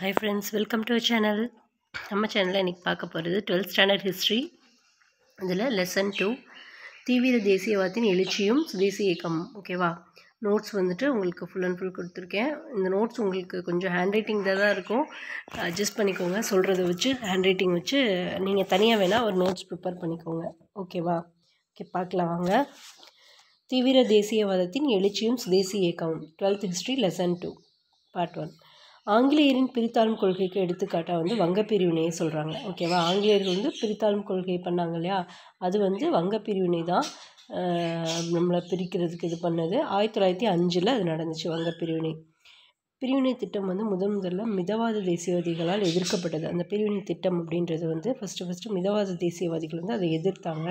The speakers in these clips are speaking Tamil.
hi friends welcome to channel நம்ம சேனலில் இன்றைக்கி பார்க்க போகிறது டுவெல்த் ஸ்டாண்டர்ட் ஹிஸ்ட்ரி இதில் லெசன் டூ தீவிர தேசியவாதத்தின் எழுச்சியும் சுதேசி இயக்கம் ஓகேவா நோட்ஸ் வந்துட்டு உங்களுக்கு ஃபுல் அண்ட் ஃபுல் கொடுத்துருக்கேன் இந்த நோட்ஸ் உங்களுக்கு கொஞ்சம் ஹேண்ட் ரைட்டிங் தான் இருக்கும் அட்ஜஸ்ட் பண்ணிக்கோங்க சொல்கிறத வச்சு ஹேண்ட் ரைட்டிங் வச்சு நீங்கள் தனியாக வேணால் ஒரு நோட்ஸ் ப்ரிப்பேர் பண்ணிக்கோங்க ஓகேவா ஓகே பார்க்கலாம் வாங்க தீவிர தேசியவாதத்தின் எழுச்சியும் சுதேசி இயக்கம் twelfth history lesson two part one ஆங்கிலேயரின் பிரித்தாளும் கொள்கைக்கு எடுத்துக்காட்டாக வந்து வங்க பிரிவினையை சொல்கிறாங்க ஓகேவா ஆங்கிலேயர்கள் வந்து பிரித்தாளும் கொள்கை பண்ணாங்க இல்லையா அது வந்து பிரிவினை தான் நம்மளை பிரிக்கிறதுக்கு இது பண்ணது ஆயிரத்தி தொள்ளாயிரத்தி அஞ்சில் அது நடந்துச்சு வங்கப்பிரிவினை பிரிவினை திட்டம் வந்து முதன் முதல்ல மிதவாத தேசியவாதிகளால் எதிர்க்கப்பட்டது அந்த பிரிவினை திட்டம் அப்படின்றது வந்து ஃபஸ்ட்டு ஃபஸ்ட்டு மிதவாத தேசியவாதிகள் வந்து அதை எதிர்த்தாங்க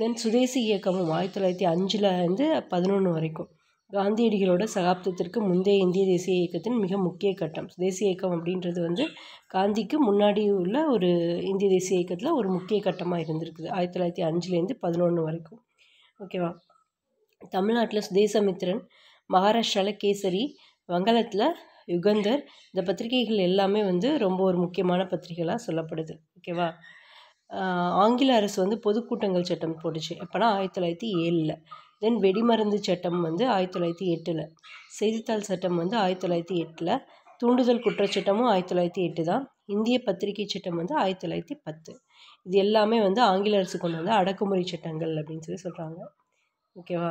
தென் சுதேசி இயக்கமும் ஆயிரத்தி தொள்ளாயிரத்தி அஞ்சில் வந்து பதினொன்று வரைக்கும் காந்தியடிகளோட சகாப்தத்திற்கு முந்தைய இந்திய தேசிய இயக்கத்தின் மிக முக்கிய கட்டம் தேசிய இயக்கம் அப்படின்றது வந்து காந்திக்கு முன்னாடி உள்ள ஒரு இந்திய தேசிய இயக்கத்தில் ஒரு முக்கிய கட்டமாக இருந்திருக்குது ஆயிரத்தி தொள்ளாயிரத்தி அஞ்சுலேருந்து பதினொன்று வரைக்கும் ஓகேவா தமிழ்நாட்டில் சுதேசமித்திரன் மகாராஷ்டிராவில் கேசரி வங்காளத்தில் யுகந்தர் இந்த பத்திரிகைகள் எல்லாமே வந்து ரொம்ப ஒரு முக்கியமான பத்திரிகைகளாக சொல்லப்படுது ஓகேவா ஆங்கில அரசு வந்து பொதுக்கூட்டங்கள் சட்டம் போட்டுச்சு எப்போனா ஆயிரத்தி தொள்ளாயிரத்தி ஏழில் தென் வெடிமருந்து சட்டம் வந்து ஆயிரத்தி தொள்ளாயிரத்தி எட்டில் செய்தித்தாள் சட்டம் வந்து ஆயிரத்தி தொள்ளாயிரத்தி எட்டில் தூண்டுதல் குற்றச்சட்டமும் ஆயிரத்தி தொள்ளாயிரத்தி எட்டு தான் இந்திய பத்திரிகை சட்டம் வந்து ஆயிரத்தி தொள்ளாயிரத்தி பத்து இது எல்லாமே வந்து ஆங்கில அரசு கொண்டு வந்த அடக்குமுறை சட்டங்கள் அப்படின்னு சொல்லி சொல்கிறாங்க ஓகேவா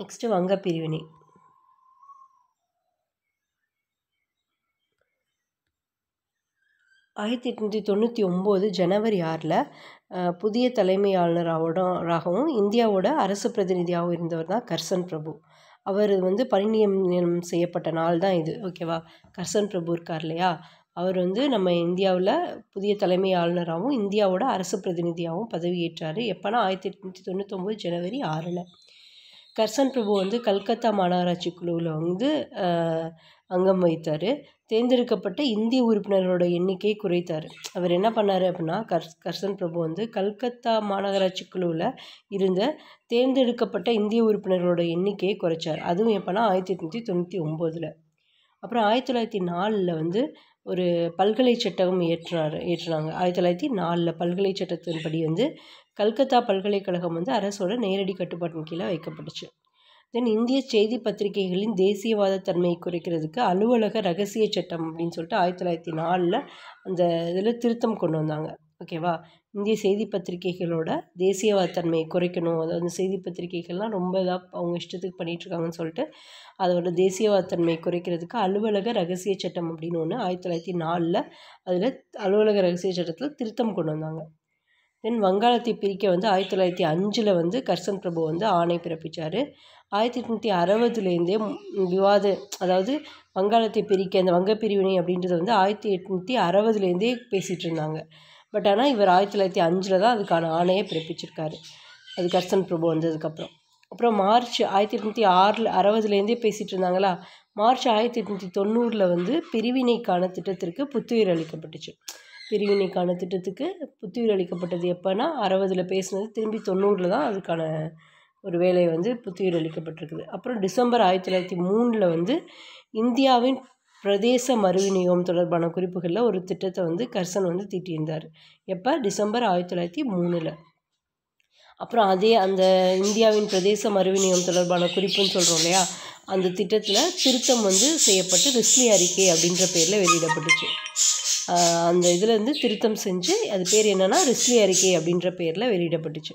நெக்ஸ்ட்டு வங்க பிரிவினை ஆயிரத்தி எட்நூற்றி தொண்ணூற்றி ஒம்பது ஜனவரி ஆறில் புதிய தலைமை ஆளுநராகவும் இந்தியாவோட அரசு பிரதிநிதியாகவும் இருந்தவர் தான் கர்சன் பிரபு அவர் வந்து பணி செய்யப்பட்ட நாள் தான் இது ஓகேவா கர்சன் பிரபு இருக்கார் இல்லையா அவர் வந்து நம்ம இந்தியாவில் புதிய தலைமை ஆளுநராகவும் இந்தியாவோட அரசு பிரதிநிதியாகவும் பதவியேற்றார் எப்போனா ஆயிரத்தி எட்நூற்றி தொண்ணூற்றொம்பது ஜனவரி ஆறில் கர்சன் பிரபு வந்து கல்கத்தா மாநகராட்சி குழுவில் வந்து அங்கம் வகித்தார் தேர்ந்தெடுக்கப்பட்ட இந்திய உறுப்பினர்களோட எண்ணிக்கையை குறைத்தார் அவர் என்ன பண்ணார் அப்படின்னா கர் கர்சன் பிரபு வந்து கல்கத்தா மாநகராட்சி குழுவில் இருந்த தேர்ந்தெடுக்கப்பட்ட இந்திய உறுப்பினர்களோட எண்ணிக்கையை குறைச்சார் அதுவும் எப்போனா ஆயிரத்தி எட்நூற்றி தொண்ணூற்றி ஒம்போதில் அப்புறம் ஆயிரத்தி தொள்ளாயிரத்தி நாலில் வந்து ஒரு பல்கலை சட்டகம் ஏற்றினார் ஏற்றினாங்க ஆயிரத்தி தொள்ளாயிரத்தி நாலில் பல்கலை சட்டத்தின்படி வந்து கல்கத்தா பல்கலைக்கழகம் வந்து அரசோட நேரடி கட்டுப்பாட்டின் கீழே வைக்கப்பட்டுச்சு தென் இந்திய செய்தி பத்திரிகைகளின் தேசியவாத தன்மையை குறைக்கிறதுக்கு அலுவலக ரகசிய சட்டம் அப்படின்னு சொல்லிட்டு ஆயிரத்தி தொள்ளாயிரத்தி நாலில் அந்த இதில் திருத்தம் கொண்டு வந்தாங்க ஓகேவா இந்திய செய்தி பத்திரிகைகளோட தேசியவாத தன்மையை குறைக்கணும் அதாவது செய்தி பத்திரிகைகள்லாம் ரொம்ப இதாக அவங்க இஷ்டத்துக்கு பண்ணிகிட்ருக்காங்கன்னு சொல்லிட்டு அதோட தேசியவாத தன்மையை குறைக்கிறதுக்கு அலுவலக ரகசிய சட்டம் அப்படின்னு ஒன்று ஆயிரத்தி தொள்ளாயிரத்தி நாலில் அதில் அலுவலக ரகசிய சட்டத்தில் திருத்தம் கொண்டு வந்தாங்க தென் வங்காளத்தை பிரிக்க வந்து ஆயிரத்தி தொள்ளாயிரத்தி அஞ்சில் வந்து கர்சன் பிரபு வந்து ஆணை பிறப்பித்தார் ஆயிரத்தி எட்நூற்றி அறுபதுலேருந்தே விவாத அதாவது வங்காளத்தை பிரிக்க அந்த வங்க பிரிவினை அப்படின்றது வந்து ஆயிரத்தி எட்நூற்றி அறுபதுலேருந்தே பேசிகிட்டு இருந்தாங்க பட் ஆனால் இவர் ஆயிரத்தி தொள்ளாயிரத்தி அஞ்சில் தான் அதுக்கான ஆணையை பிறப்பிச்சிருக்காரு அது கர்சன் பிரபு வந்ததுக்கப்புறம் அப்புறம் மார்ச் ஆயிரத்தி எட்நூற்றி ஆறில் அறுபதுலேருந்தே பேசிகிட்டு இருந்தாங்களா மார்ச் ஆயிரத்தி எட்நூற்றி தொண்ணூறில் வந்து பிரிவினைக்கான திட்டத்திற்கு புத்துயிர் அளிக்கப்பட்டுச்சு பிரிவினைக்கான திட்டத்துக்கு புத்துயிர் அளிக்கப்பட்டது எப்போன்னா அறுபதில் பேசினது திரும்பி தொண்ணூறில் தான் அதுக்கான ஒரு வேலை வந்து புத்துயிர் அளிக்கப்பட்டிருக்குது அப்புறம் டிசம்பர் ஆயிரத்தி தொள்ளாயிரத்தி மூணில் வந்து இந்தியாவின் பிரதேச மறுவிநியோகம் தொடர்பான குறிப்புகளில் ஒரு திட்டத்தை வந்து கர்சன் வந்து தீட்டியிருந்தார் எப்போ டிசம்பர் ஆயிரத்தி தொள்ளாயிரத்தி மூணில் அப்புறம் அதே அந்த இந்தியாவின் பிரதேச மறுவிநியோகம் தொடர்பான குறிப்புன்னு சொல்கிறோம் இல்லையா அந்த திட்டத்தில் திருத்தம் வந்து செய்யப்பட்டு ரிஸ்லி அறிக்கை அப்படின்ற பேரில் வெளியிடப்பட்டுச்சு அந்த இதுலேருந்து திருத்தம் செஞ்சு அது பேர் என்னென்னா ரிஸ்லி அறிக்கை அப்படின்ற பேரில் வெளியிடப்பட்டுச்சு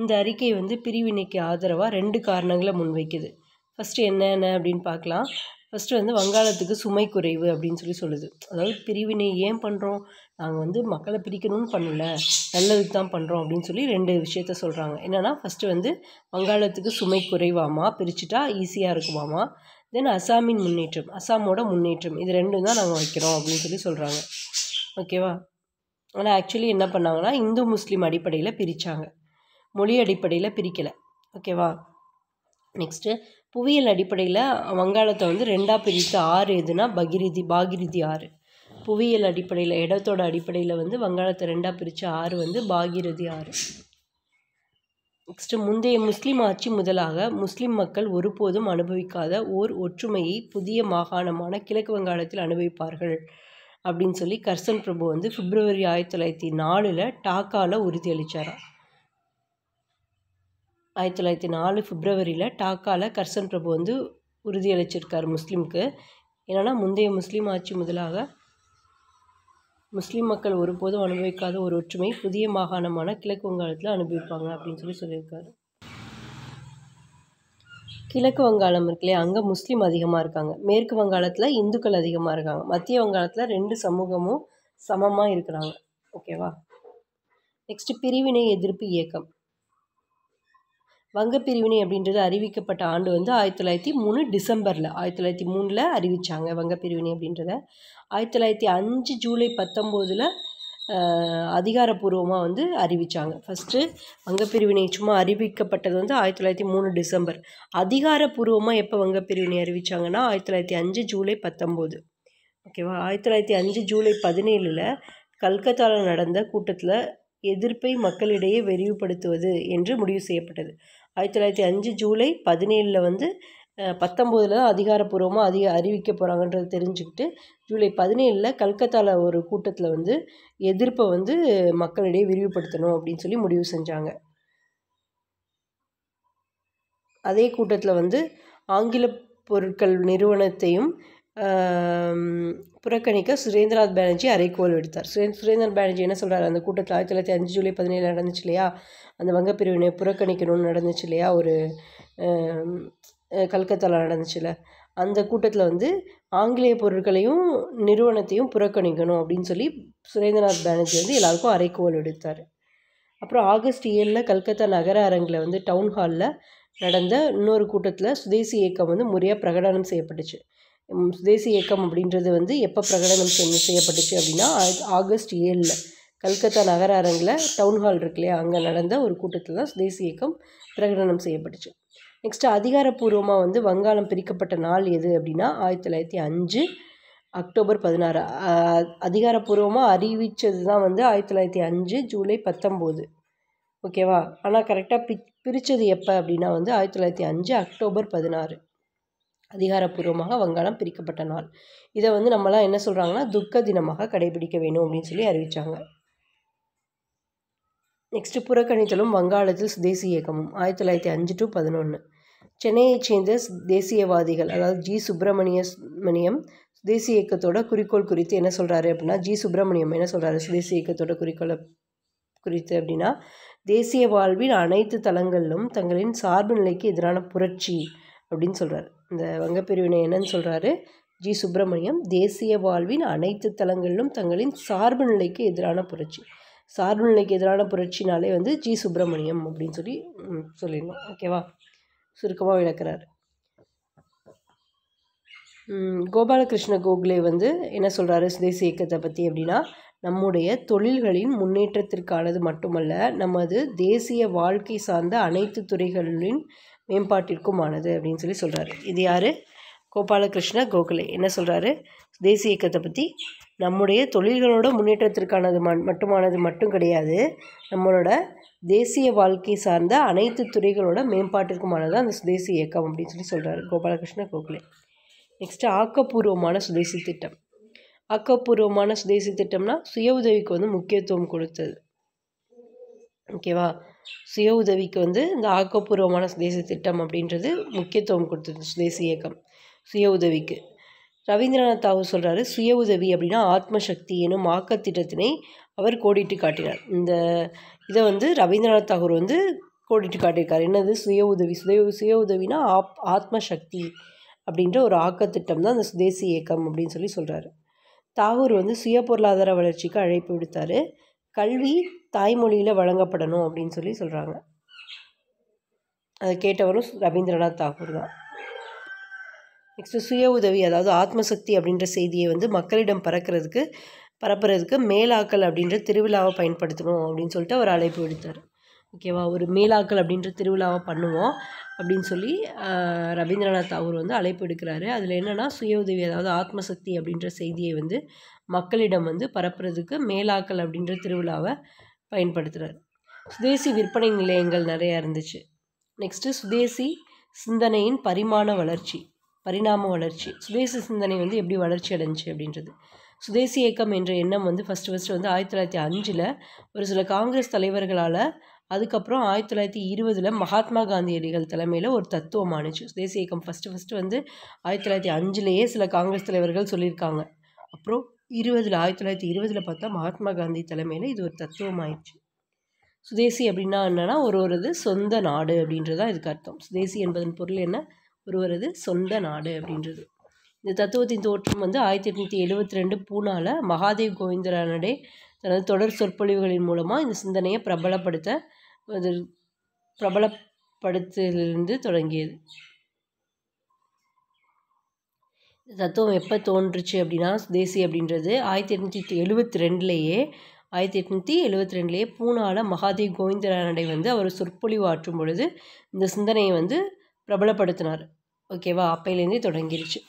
இந்த அறிக்கை வந்து பிரிவினைக்கு ஆதரவாக ரெண்டு காரணங்களை முன்வைக்குது ஃபஸ்ட்டு என்னென்ன அப்படின்னு பார்க்கலாம் ஃபஸ்ட்டு வந்து வங்காளத்துக்கு சுமை குறைவு அப்படின்னு சொல்லி சொல்லுது அதாவது பிரிவினை ஏன் பண்ணுறோம் நாங்கள் வந்து மக்களை பிரிக்கணும்னு பண்ணல நல்லதுக்கு தான் பண்ணுறோம் அப்படின்னு சொல்லி ரெண்டு விஷயத்த சொல்கிறாங்க என்னென்னா ஃபஸ்ட்டு வந்து வங்காளத்துக்கு சுமை குறைவாமா பிரிச்சுட்டா ஈஸியாக இருக்குமாமா தென் அசாமின் முன்னேற்றம் அசாமோட முன்னேற்றம் இது ரெண்டும் தான் நாங்கள் வைக்கிறோம் அப்படின்னு சொல்லி சொல்கிறாங்க ஓகேவா ஆனால் ஆக்சுவலி என்ன பண்ணாங்கன்னா இந்து முஸ்லீம் அடிப்படையில் பிரித்தாங்க மொழி அடிப்படையில் பிரிக்கலை ஓகேவா நெக்ஸ்ட்டு புவியியல் அடிப்படையில் வங்காளத்தை வந்து ரெண்டாக பிரித்த ஆறு எதுனா பகிரிதி பாகிரிதி ஆறு புவியியல் அடிப்படையில் இடத்தோட அடிப்படையில் வந்து வங்காளத்தை ரெண்டாக பிரித்த ஆறு வந்து பாகிரதி ஆறு நெக்ஸ்ட்டு முந்தைய முஸ்லீம் ஆட்சி முதலாக முஸ்லீம் மக்கள் ஒருபோதும் அனுபவிக்காத ஓர் ஒற்றுமையை புதிய மாகாணமான கிழக்கு வங்காளத்தில் அனுபவிப்பார்கள் அப்படின்னு சொல்லி கர்சன் பிரபு வந்து பிப்ரவரி ஆயிரத்தி தொள்ளாயிரத்தி நாலில் டாக்காவில் உறுதியளித்தாராம் ஆயிரத்தி தொள்ளாயிரத்தி நாலு பிப்ரவரியில் டாக்காவில் கர்சன் பிரபு வந்து உறுதியளிச்சிருக்கார் முஸ்லீம்க்கு என்னென்னா முந்தைய முஸ்லீம் ஆட்சி முதலாக முஸ்லீம் மக்கள் ஒருபோதும் அனுபவிக்காத ஒரு ஒற்றுமை புதிய மாகாணமான கிழக்கு வங்காளத்தில் அனுபவிப்பாங்க அப்படின்னு சொல்லி சொல்லியிருக்காரு கிழக்கு வங்காளம் இருக்குல்லையே அங்கே முஸ்லீம் அதிகமாக இருக்காங்க மேற்கு வங்காளத்தில் இந்துக்கள் அதிகமாக இருக்காங்க மத்திய வங்காளத்தில் ரெண்டு சமூகமும் சமமாக இருக்கிறாங்க ஓகேவா நெக்ஸ்ட்டு பிரிவினை எதிர்ப்பு இயக்கம் வங்க பிரிவினை அப்படின்றது அறிவிக்கப்பட்ட ஆண்டு வந்து ஆயிரத்தி தொள்ளாயிரத்தி மூணு டிசம்பரில் ஆயிரத்தி தொள்ளாயிரத்தி மூணில் அறிவித்தாங்க வங்க பிரிவினை அப்படின்றத ஆயிரத்தி தொள்ளாயிரத்தி அஞ்சு ஜூலை பத்தொம்போதில் அதிகாரப்பூர்வமாக வந்து அறிவித்தாங்க ஃபஸ்ட்டு வங்கப்பிரிவினை சும்மா அறிவிக்கப்பட்டது வந்து ஆயிரத்தி தொள்ளாயிரத்தி மூணு டிசம்பர் அதிகாரப்பூர்வமாக எப்போ வங்கப்பிரிவினை அறிவித்தாங்கன்னா ஆயிரத்தி தொள்ளாயிரத்தி அஞ்சு ஜூலை பத்தொம்போது ஓகேவா ஆயிரத்தி தொள்ளாயிரத்தி அஞ்சு ஜூலை பதினேழில் கல்கத்தாவில் நடந்த கூட்டத்தில் எதிர்ப்பை மக்களிடையே விரிவுபடுத்துவது என்று முடிவு செய்யப்பட்டது ஆயிரத்தி தொள்ளாயிரத்தி அஞ்சு ஜூலை பதினேழில் வந்து பத்தொம்போதில் தான் அதிகாரப்பூர்வமாக அதிக அறிவிக்க போகிறாங்கன்றத தெரிஞ்சுக்கிட்டு ஜூலை பதினேழில் கல்கத்தாவில் ஒரு கூட்டத்தில் வந்து எதிர்ப்பை வந்து மக்களிடையே விரிவுபடுத்தணும் அப்படின்னு சொல்லி முடிவு செஞ்சாங்க அதே கூட்டத்தில் வந்து ஆங்கில பொருட்கள் நிறுவனத்தையும் புறக்கணிக்க சுரேந்திரநாத் பானர்ஜி அறைகோல் விடுத்தார் சுரே சுரேந்திர பானர்ஜி என்ன சொல்கிறார் அந்த கூட்டத்தில் ஆயிரத்தி தொள்ளாயிரத்தி அஞ்சு ஜூலை பதினேழு நடந்துச்சு இல்லையா அந்த வங்கப்பிரிவினை புறக்கணிக்கணும்னு நடந்துச்சு இல்லையா ஒரு கல்கத்தாவில் நடந்துச்சுல அந்த கூட்டத்தில் வந்து ஆங்கிலேய பொருட்களையும் நிறுவனத்தையும் புறக்கணிக்கணும் அப்படின்னு சொல்லி சுரேந்திரநாத் பானர்ஜி வந்து எல்லாருக்கும் அறைக்கோள் எடுத்தார் அப்புறம் ஆகஸ்ட் ஏழில் கல்கத்தா நகர அரங்கில் வந்து டவுன் ஹாலில் நடந்த இன்னொரு கூட்டத்தில் சுதேசி இயக்கம் வந்து முறையாக பிரகடனம் செய்யப்பட்டுச்சு சுதேசி இயக்கம் அப்படின்றது வந்து எப்போ பிரகடனம் செய்யப்பட்டுச்சு அப்படின்னா ஆகஸ்ட் ஏழில் கல்கத்தா நகர அரங்கில் டவுன் ஹால் இருக்கு இல்லையா அங்கே நடந்த ஒரு கூட்டத்தில் தான் சுதேசி இயக்கம் பிரகடனம் செய்யப்பட்டுச்சு நெக்ஸ்ட் அதிகாரப்பூர்வமாக வந்து வங்காளம் பிரிக்கப்பட்ட நாள் எது அப்படின்னா ஆயிரத்தி தொள்ளாயிரத்தி அஞ்சு அக்டோபர் பதினாறு அதிகாரப்பூர்வமாக அறிவித்தது தான் வந்து ஆயிரத்தி தொள்ளாயிரத்தி அஞ்சு ஜூலை பத்தொம்போது ஓகேவா ஆனால் கரெக்டாக பி பிரித்தது எப்போ அப்படின்னா வந்து ஆயிரத்தி தொள்ளாயிரத்தி அஞ்சு அக்டோபர் பதினாறு அதிகாரப்பூர்வமாக வங்காளம் பிரிக்கப்பட்ட நாள் இதை வந்து நம்மளாம் என்ன சொல்கிறாங்கன்னா துக்க தினமாக கடைபிடிக்க வேணும் அப்படின்னு சொல்லி அறிவித்தாங்க நெக்ஸ்ட்டு புறக்கணித்தலும் வங்காளத்தில் சுதேசி இயக்கமும் ஆயிரத்தி தொள்ளாயிரத்தி அஞ்சு டு பதினொன்று சென்னையைச் சேர்ந்த தேசியவாதிகள் அதாவது ஜி சுப்பிரமணிய மணியம் சுதேசி இயக்கத்தோட குறிக்கோள் குறித்து என்ன சொல்கிறாரு அப்படின்னா ஜி சுப்பிரமணியம் என்ன சொல்கிறாரு சுதேசி இயக்கத்தோட குறிக்கோளை குறித்து அப்படின்னா தேசிய வாழ்வின் அனைத்து தளங்களிலும் தங்களின் சார்பு நிலைக்கு எதிரான புரட்சி அப்படின்னு சொல்கிறார் இந்த வங்கப்பிரிவினை என்னன்னு சொல்கிறாரு ஜி சுப்பிரமணியம் தேசிய வாழ்வின் அனைத்து தளங்களிலும் தங்களின் சார்பு நிலைக்கு எதிரான புரட்சி சார்பு நிலைக்கு எதிரான புரட்சினாலே வந்து ஜி சுப்பிரமணியம் அப்படின்னு சொல்லி சொல்லிடணும் ஓகேவா சுருக்கமாக விளக்குறாரு கோபாலகிருஷ்ண கோகுலே வந்து என்ன சொல்கிறாரு சுதேசி இயக்கத்தை பற்றி அப்படின்னா நம்முடைய தொழில்களின் முன்னேற்றத்திற்கானது மட்டுமல்ல நமது தேசிய வாழ்க்கை சார்ந்த அனைத்து துறைகளின் மேம்பாட்டிற்குமானது அப்படின்னு சொல்லி சொல்கிறாரு இது யார் கோபாலகிருஷ்ண கோகலே என்ன சொல்கிறாரு தேசிய இயக்கத்தை பற்றி நம்முடைய தொழில்களோட முன்னேற்றத்திற்கானது மண் மட்டுமானது மட்டும் கிடையாது நம்மளோட தேசிய வாழ்க்கை சார்ந்த அனைத்து துறைகளோட மேம்பாட்டிற்குமானது அந்த சுதேசி இயக்கம் அப்படின்னு சொல்லி சொல்கிறாரு கோபாலகிருஷ்ண கோகலே நெக்ஸ்ட்டு ஆக்கப்பூர்வமான சுதேசி திட்டம் ஆக்கப்பூர்வமான சுதேசி திட்டம்னா சுய உதவிக்கு வந்து முக்கியத்துவம் கொடுத்தது ஓகேவா சுய உதவிக்கு வந்து இந்த ஆக்கப்பூர்வமான சுதேச திட்டம் அப்படின்றது முக்கியத்துவம் கொடுத்தது சுதேசி இயக்கம் சுய உதவிக்கு ரவீந்திரநாத் தாகூர் சொல்கிறாரு சுய உதவி அப்படின்னா ஆத்மசக்தி எனும் ஆக்கத்திட்டத்தினை அவர் கோடிட்டு காட்டினார் இந்த இதை வந்து ரவீந்திரநாத் தாகூர் வந்து கோடிட்டு காட்டியிருக்கார் என்னது சுய உதவி சுய சுய உதவினா ஆப் ஆத்மசக்தி அப்படின்ற ஒரு ஆக்கத்திட்டம் தான் அந்த சுதேசி இயக்கம் அப்படின்னு சொல்லி சொல்கிறாரு தாகூர் வந்து சுய பொருளாதார வளர்ச்சிக்கு அழைப்பு விடுத்தார் கல்வி தாய்மொழியில் வழங்கப்படணும் அப்படின்னு சொல்லி சொல்கிறாங்க அதை கேட்டவரும் ரவீந்திரநாத் தாகூர் தான் நெக்ஸ்ட்டு சுய உதவி அதாவது ஆத்மசக்தி அப்படின்ற செய்தியை வந்து மக்களிடம் பறக்கிறதுக்கு பரப்புறதுக்கு மேலாக்கல் அப்படின்ற திருவிழாவை பயன்படுத்தணும் அப்படின்னு சொல்லிட்டு அவர் அழைப்பு விடுத்தார் ஓகேவா ஒரு மேலாக்கள் அப்படின்ற திருவிழாவை பண்ணுவோம் அப்படின்னு சொல்லி ரவீந்திரநாத் தாகூர் வந்து அழைப்பு எடுக்கிறாரு அதில் என்னென்னா சுய உதவி அதாவது ஆத்மசக்தி அப்படின்ற செய்தியை வந்து மக்களிடம் வந்து பரப்புறதுக்கு மேலாக்கள் அப்படின்ற திருவிழாவை பயன்படுத்துகிறார் சுதேசி விற்பனை நிலையங்கள் நிறையா இருந்துச்சு நெக்ஸ்ட்டு சுதேசி சிந்தனையின் பரிமாண வளர்ச்சி பரிணாம வளர்ச்சி சுதேசி சிந்தனை வந்து எப்படி வளர்ச்சி அடைஞ்சி அப்படின்றது சுதேசி இயக்கம் என்ற எண்ணம் வந்து ஃபஸ்ட்டு ஃபஸ்ட்டு வந்து ஆயிரத்தி தொள்ளாயிரத்தி அஞ்சில் ஒரு சில காங்கிரஸ் தலைவர்களால் அதுக்கப்புறம் ஆயிரத்தி தொள்ளாயிரத்தி இருபதில் மகாத்மா காந்தியடிகள் தலைமையில் ஒரு தத்துவம் ஆணுச்சு தேசிய இயக்கம் ஃபஸ்ட்டு ஃபஸ்ட்டு வந்து ஆயிரத்தி தொள்ளாயிரத்தி அஞ்சுலேயே சில காங்கிரஸ் தலைவர்கள் சொல்லியிருக்காங்க அப்புறம் இருபதில் ஆயிரத்தி தொள்ளாயிரத்தி இருபதில் பார்த்தா மகாத்மா காந்தி தலைமையில் இது ஒரு தத்துவம் ஆயிடுச்சு சுதேசி அப்படின்னா என்னென்னா ஒரு சொந்த நாடு அப்படின்றதான் இதுக்கு அர்த்தம் சுதேசி என்பதன் பொருள் என்ன ஒரு சொந்த நாடு அப்படின்றது இந்த தத்துவத்தின் தோற்றம் வந்து ஆயிரத்தி எட்நூற்றி எழுபத்தி ரெண்டு பூனாவில் மகாதேவ் கோவிந்தரானடே தனது தொடர் சொற்பொழிவுகளின் மூலமாக இந்த சிந்தனையை பிரபலப்படுத்த அது பிரபலப்படுத்தலிருந்து தொடங்கியது தத்துவம் எப்போ தோன்றுச்சு அப்படின்னா சுதேசி அப்படின்றது ஆயிரத்தி எட்நூற்றி எழுபத்தி ரெண்டுலேயே ஆயிரத்தி எட்நூற்றி எழுபத்தி ரெண்டுலேயே பூனால மகாதேவ் கோவிந்தரானடை வந்து அவர் சொற்பொழிவு ஆற்றும் பொழுது இந்த சிந்தனையை வந்து பிரபலப்படுத்தினார் ஓகேவா அப்பையிலேருந்தே தொடங்கிருச்சு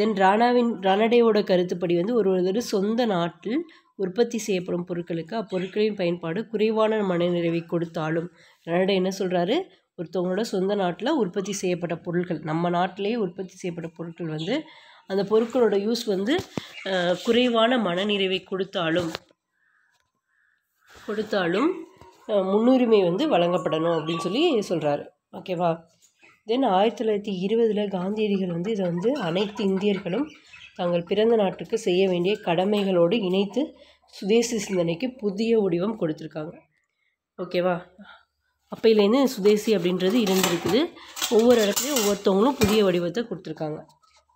தென் ராணாவின் ராணடேவோட கருத்துப்படி வந்து ஒரு ஒரு சொந்த நாட்டில் உற்பத்தி செய்யப்படும் பொருட்களுக்கு அப்பொருட்களின் பயன்பாடு குறைவான மனநிறைவை கொடுத்தாலும் கனடா என்ன சொல்கிறாரு ஒருத்தவங்களோட சொந்த நாட்டில் உற்பத்தி செய்யப்பட்ட பொருட்கள் நம்ம நாட்டிலேயே உற்பத்தி செய்யப்பட்ட பொருட்கள் வந்து அந்த பொருட்களோட யூஸ் வந்து குறைவான மனநிறைவை கொடுத்தாலும் கொடுத்தாலும் முன்னுரிமை வந்து வழங்கப்படணும் அப்படின்னு சொல்லி சொல்கிறாரு ஓகேவா தென் ஆயிரத்தி தொள்ளாயிரத்தி இருபதில் காந்தியடிகள் வந்து இதை வந்து அனைத்து இந்தியர்களும் தங்கள் பிறந்த நாட்டுக்கு செய்ய வேண்டிய கடமைகளோடு இணைத்து சுதேசி சிந்தனைக்கு புதிய வடிவம் கொடுத்துருக்காங்க ஓகேவா அப்பையிலேருந்து சுதேசி அப்படின்றது இருந்திருக்குது ஒவ்வொரு இடத்துலையும் ஒவ்வொருத்தவங்களும் புதிய வடிவத்தை கொடுத்துருக்காங்க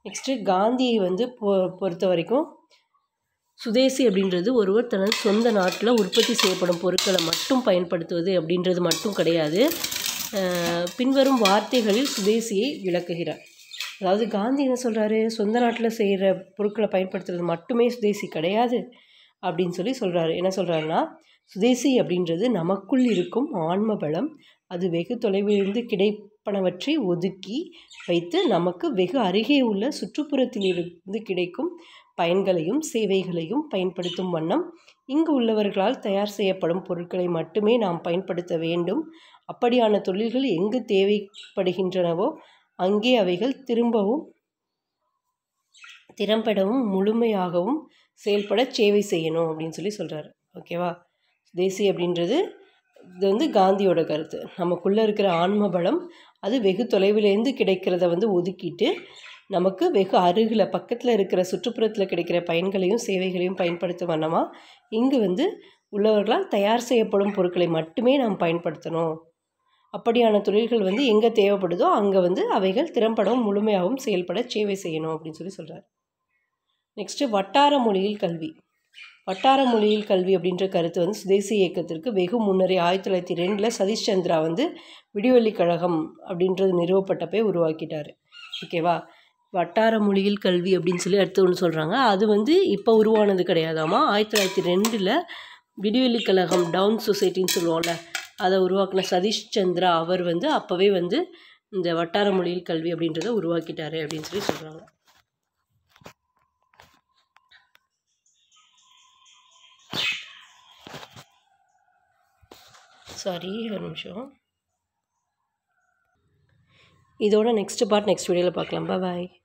நெக்ஸ்ட்டு காந்தியை வந்து பொ பொறுத்த வரைக்கும் சுதேசி அப்படின்றது ஒருவர் தனது சொந்த நாட்டில் உற்பத்தி செய்யப்படும் பொருட்களை மட்டும் பயன்படுத்துவது அப்படின்றது மட்டும் கிடையாது பின்வரும் வார்த்தைகளில் சுதேசியை விளக்குகிறார் அதாவது காந்தி என்ன சொல்கிறாரு சொந்த நாட்டில் செய்கிற பொருட்களை பயன்படுத்துறது மட்டுமே சுதேசி கிடையாது அப்படின்னு சொல்லி சொல்கிறாரு என்ன சொல்கிறாருன்னா சுதேசி அப்படின்றது நமக்குள் இருக்கும் ஆன்ம பலம் அது வெகு தொலைவிலிருந்து கிடைப்பனவற்றை ஒதுக்கி வைத்து நமக்கு வெகு அருகே உள்ள சுற்றுப்புறத்திலிருந்து கிடைக்கும் பயன்களையும் சேவைகளையும் பயன்படுத்தும் வண்ணம் இங்கு உள்ளவர்களால் தயார் செய்யப்படும் பொருட்களை மட்டுமே நாம் பயன்படுத்த வேண்டும் அப்படியான தொழில்கள் எங்கு தேவைப்படுகின்றனவோ அங்கே அவைகள் திரும்பவும் திறம்படவும் முழுமையாகவும் செயல்பட சேவை செய்யணும் அப்படின்னு சொல்லி சொல்கிறாரு ஓகேவா தேசி அப்படின்றது இது வந்து காந்தியோட கருத்து நமக்குள்ளே இருக்கிற ஆன்ம பலம் அது வெகு தொலைவிலேருந்து கிடைக்கிறத வந்து ஒதுக்கிட்டு நமக்கு வெகு அருகில் பக்கத்தில் இருக்கிற சுற்றுப்புறத்தில் கிடைக்கிற பயன்களையும் சேவைகளையும் பயன்படுத்தும் வண்ணமாக இங்கு வந்து உள்ளவர்களால் தயார் செய்யப்படும் பொருட்களை மட்டுமே நாம் பயன்படுத்தணும் அப்படியான தொழில்கள் வந்து எங்கே தேவைப்படுதோ அங்கே வந்து அவைகள் திறம்படவும் முழுமையாகவும் செயல்பட சேவை செய்யணும் அப்படின்னு சொல்லி சொல்கிறார் நெக்ஸ்ட்டு வட்டார மொழியில் கல்வி வட்டார மொழியில் கல்வி அப்படின்ற கருத்து வந்து சுதேசி இயக்கத்திற்கு வெகு முன்னரே ஆயிரத்தி தொள்ளாயிரத்தி ரெண்டில் சதீஷ் சந்திரா வந்து விடிவெள்ளி கழகம் அப்படின்றது நிறுவப்பட்டப்பே உருவாக்கிட்டார் ஓகேவா வட்டார மொழியில் கல்வி அப்படின்னு சொல்லி அடுத்து ஒன்று சொல்கிறாங்க அது வந்து இப்போ உருவானது கிடையாதாமா ஆயிரத்தி தொள்ளாயிரத்தி ரெண்டில் விடிவெளி கழகம் டவுன் சொசைட்டின்னு சொல்லுவோம்ல அதை உருவாக்கின சதீஷ் சந்திரா அவர் வந்து அப்போவே வந்து இந்த வட்டார மொழியில் கல்வி அப்படின்றத உருவாக்கிட்டார் அப்படின்னு சொல்லி சொல்கிறாங்க சாரி ஒரு நிமிஷம் இதோட நெக்ஸ்ட் பார்ட் நெக்ஸ்ட் வீடியோவில் பார்க்கலாம் பாய்